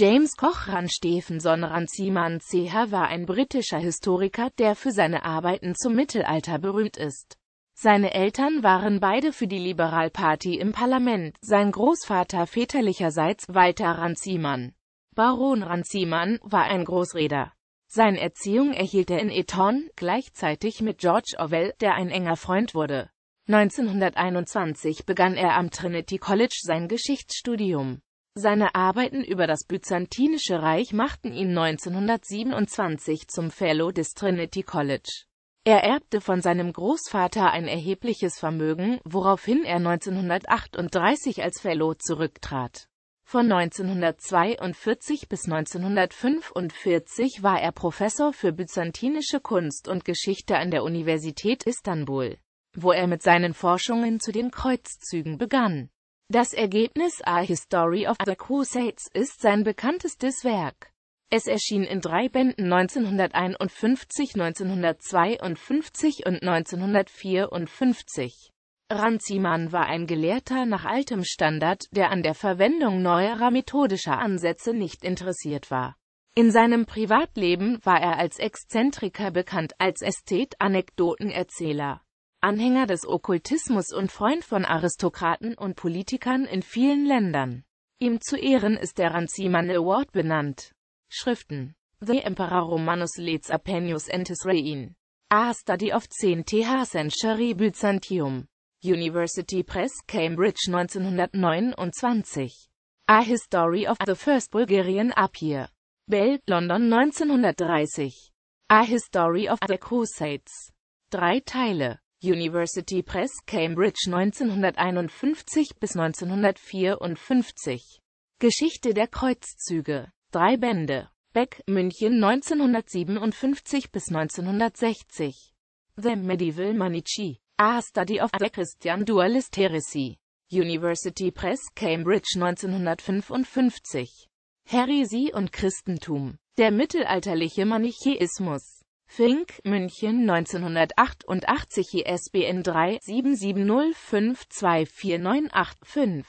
James Cochran Stephenson Runciman CH war ein britischer Historiker, der für seine Arbeiten zum Mittelalter berühmt ist. Seine Eltern waren beide für die Liberal Party im Parlament, sein Großvater väterlicherseits, Walter Runciman. Baron Runciman, war ein Großreder. Seine Erziehung erhielt er in Eton, gleichzeitig mit George Orwell, der ein enger Freund wurde. 1921 begann er am Trinity College sein Geschichtsstudium. Seine Arbeiten über das Byzantinische Reich machten ihn 1927 zum Fellow des Trinity College. Er erbte von seinem Großvater ein erhebliches Vermögen, woraufhin er 1938 als Fellow zurücktrat. Von 1942 bis 1945 war er Professor für byzantinische Kunst und Geschichte an der Universität Istanbul, wo er mit seinen Forschungen zu den Kreuzzügen begann. Das Ergebnis A History of the Crusades ist sein bekanntestes Werk. Es erschien in drei Bänden 1951, 1952 und 1954. Ranzimann war ein Gelehrter nach altem Standard, der an der Verwendung neuerer methodischer Ansätze nicht interessiert war. In seinem Privatleben war er als Exzentriker bekannt, als Ästhet, Anekdotenerzähler. Anhänger des Okkultismus und Freund von Aristokraten und Politikern in vielen Ländern. Ihm zu Ehren ist der Ranzimann Award benannt. Schriften The Emperor Romanus Leeds Apenius Entis Rein. A Study of 10th Century Byzantium. University Press, Cambridge 1929. A History of the First Bulgarian Appear Bell, London 1930. A History of the Crusades. Drei Teile. University Press, Cambridge 1951 bis 1954. Geschichte der Kreuzzüge. Drei Bände. Beck, München 1957 bis 1960. The Medieval Manichi. A Study of the Christian Dualist Heresy. University Press, Cambridge 1955. Heresie und Christentum. Der mittelalterliche Manichäismus. Fink, München 1988 ISBN 3 7705244985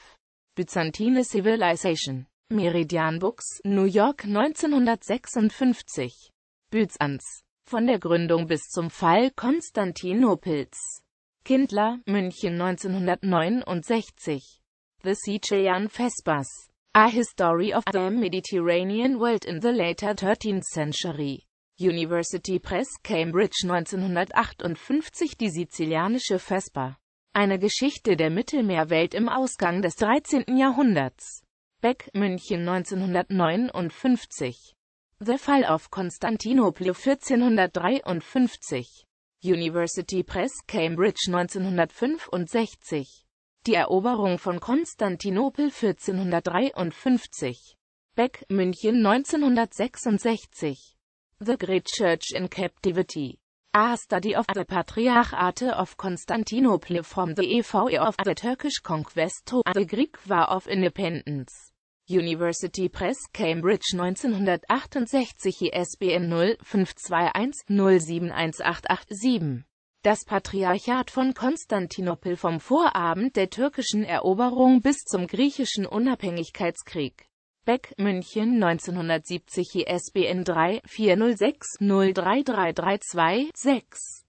Byzantine Civilization. Meridian Books, New York 1956. Byzanz. Von der Gründung bis zum Fall Konstantinopels. Kindler, München 1969. The Sicilian Vespas A History of the Mediterranean World in the Later 13th Century. University Press, Cambridge 1958 Die sizilianische Vespa. Eine Geschichte der Mittelmeerwelt im Ausgang des 13. Jahrhunderts. Beck, München 1959. The Fall of Konstantinopel 1453. University Press, Cambridge 1965. Die Eroberung von Konstantinopel 1453. Beck, München 1966. The Great Church in Captivity. A study of the Patriarchate of Constantinople e e from the EVE of the Turkish Conquest to the Greek War of Independence. University Press, Cambridge 1968 ISBN 0521071887 Das Patriarchat von Konstantinopel vom Vorabend der türkischen Eroberung bis zum griechischen Unabhängigkeitskrieg Beck, München 1970 ISBN 3 406 03332 6